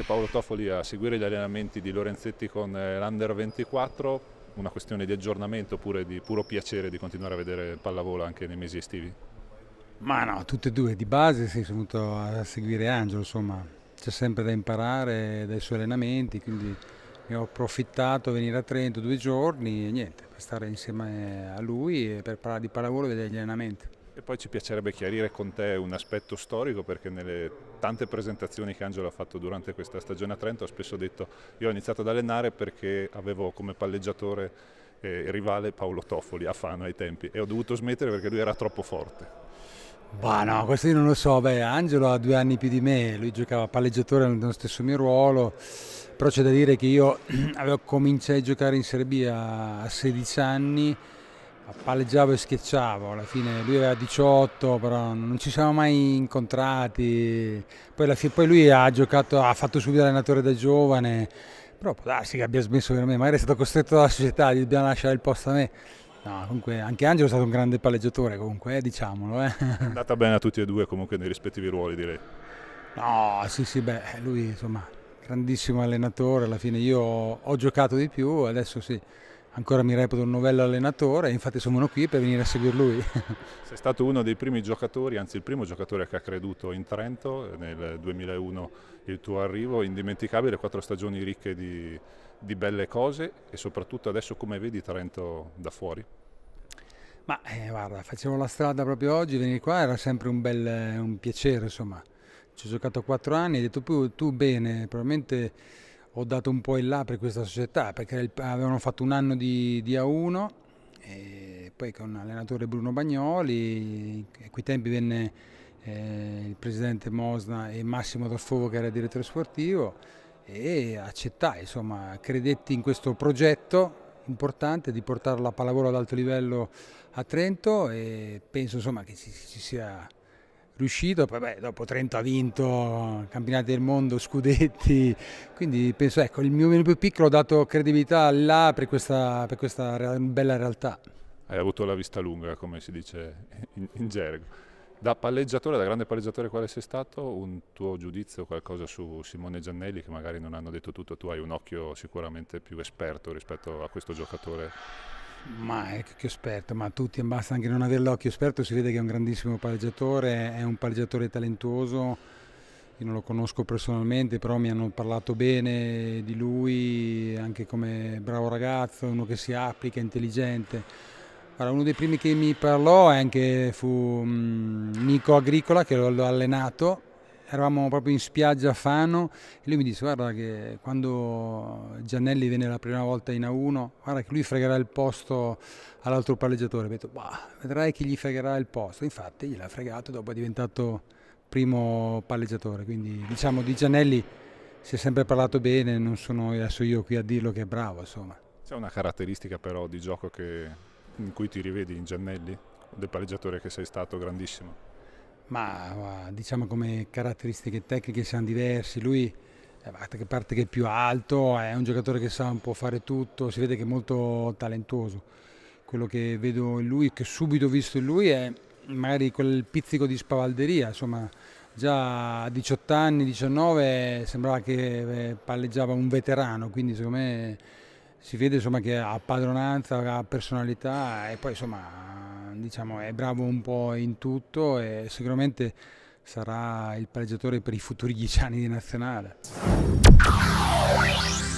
anche Paolo Toffoli a seguire gli allenamenti di Lorenzetti con eh, l'Under 24 una questione di aggiornamento oppure di puro piacere di continuare a vedere pallavolo anche nei mesi estivi? Ma no, tutte e due, di base sì, sono venuto a seguire Angelo, insomma c'è sempre da imparare dai suoi allenamenti, quindi ne ho approfittato a venire a Trento due giorni e niente, per stare insieme a lui e per parlare di pallavolo e vedere gli allenamenti. E poi ci piacerebbe chiarire con te un aspetto storico perché nelle tante presentazioni che Angelo ha fatto durante questa stagione a Trento ha spesso detto io ho iniziato ad allenare perché avevo come palleggiatore eh, rivale Paolo Toffoli a Fano ai tempi e ho dovuto smettere perché lui era troppo forte. Bah no, questo io non lo so, Beh, Angelo ha due anni più di me, lui giocava palleggiatore nello stesso mio ruolo, però c'è da dire che io avevo, cominciai a giocare in Serbia a 16 anni palleggiavo e schiacciavo, alla fine lui aveva 18, però non ci siamo mai incontrati, poi, fine, poi lui ha giocato, ha fatto subito allenatore da giovane, però può darsi che abbia smesso per me, magari è stato costretto dalla società, gli dobbiamo lasciare il posto a me. No, comunque anche Angelo è stato un grande palleggiatore comunque, eh, diciamolo. Eh. È andata bene a tutti e due comunque nei rispettivi ruoli direi. No, sì sì, beh, lui insomma grandissimo allenatore, alla fine io ho giocato di più, adesso sì ancora mi reputo un novello allenatore e infatti sono qui per venire a seguire lui. Sei stato uno dei primi giocatori, anzi il primo giocatore che ha creduto in Trento eh, nel 2001 il tuo arrivo, indimenticabile, quattro stagioni ricche di, di belle cose e soprattutto adesso come vedi Trento da fuori? Ma eh, guarda, facevo la strada proprio oggi, venire qua era sempre un bel un piacere insomma, ci ho giocato quattro anni, hai detto tu bene, probabilmente ho dato un po' in là per questa società perché avevano fatto un anno di, di A1 e poi con l'allenatore Bruno Bagnoli, a quei tempi venne eh, il presidente Mosna e Massimo Adolfovo che era direttore sportivo e accettai, insomma, credetti in questo progetto importante di portare la pallavolo ad alto livello a Trento e penso insomma, che ci, ci sia riuscito, poi beh, dopo 30 ha vinto campionati del mondo, scudetti, quindi penso ecco il mio meno più piccolo ha dato credibilità là per questa, per questa bella realtà. Hai avuto la vista lunga come si dice in, in gergo. Da palleggiatore, da grande palleggiatore quale sei stato, un tuo giudizio, qualcosa su Simone Giannelli che magari non hanno detto tutto, tu hai un occhio sicuramente più esperto rispetto a questo giocatore ma è che esperto, ma tutti basta anche non avere l'occhio esperto, si vede che è un grandissimo palleggiatore, è un palleggiatore talentuoso. Io non lo conosco personalmente, però mi hanno parlato bene di lui, anche come bravo ragazzo, uno che si applica, intelligente. Allora, uno dei primi che mi parlò anche fu mm, Nico Agricola, che l'ho allenato eravamo proprio in spiaggia a Fano e lui mi disse guarda che quando Giannelli venne la prima volta in A1 guarda che lui fregherà il posto all'altro palleggiatore, ho detto bah, vedrai chi gli fregherà il posto, infatti gliel'ha fregato dopo è diventato primo palleggiatore, quindi diciamo di Giannelli si è sempre parlato bene, non sono adesso io qui a dirlo che è bravo insomma. C'è una caratteristica però di gioco che, in cui ti rivedi in Giannelli, del palleggiatore che sei stato grandissimo? ma diciamo come caratteristiche tecniche siamo diversi, lui eh, a parte che è più alto, è un giocatore che sa un po' fare tutto, si vede che è molto talentuoso. Quello che vedo in lui, che subito ho visto in lui, è magari quel pizzico di spavalderia, insomma già a 18 anni, 19 sembrava che eh, palleggiava un veterano, quindi secondo me si vede insomma, che ha padronanza, ha personalità e poi insomma diciamo, è bravo un po' in tutto e sicuramente sarà il pareggiatore per i futuri dieci anni di nazionale.